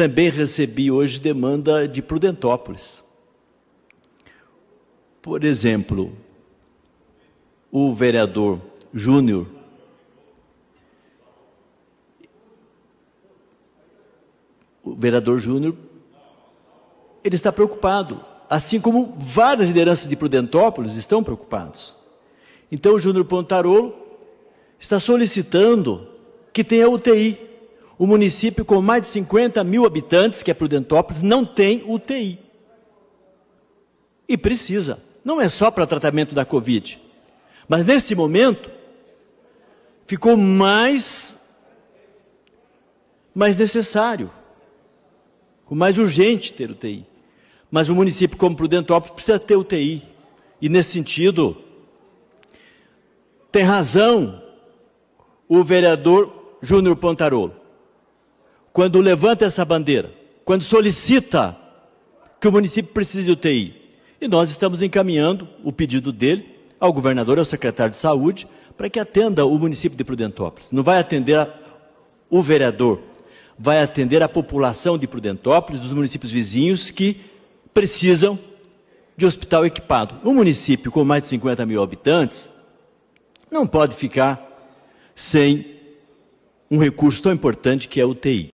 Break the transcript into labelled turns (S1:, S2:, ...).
S1: Também recebi hoje demanda de Prudentópolis.
S2: Por exemplo, o vereador Júnior
S1: o vereador Júnior ele está preocupado, assim como várias lideranças de Prudentópolis estão preocupados. Então o Júnior Pontarolo está solicitando que tenha UTI o município com mais de 50 mil habitantes, que é Prudentópolis, não tem UTI. E precisa. Não é só para tratamento da Covid. Mas nesse momento, ficou mais, mais necessário, com mais urgente ter UTI. Mas o município, como Prudentópolis, precisa ter UTI. E nesse sentido, tem razão o vereador Júnior Pontarolo quando levanta essa bandeira, quando solicita que o município precise de UTI. E nós estamos encaminhando o pedido dele ao governador, ao secretário de saúde, para que atenda o município de Prudentópolis. Não vai atender a, o vereador, vai atender a população de Prudentópolis, dos municípios vizinhos que precisam de hospital equipado. Um município com mais de 50 mil habitantes não pode ficar sem um recurso tão importante que é a UTI.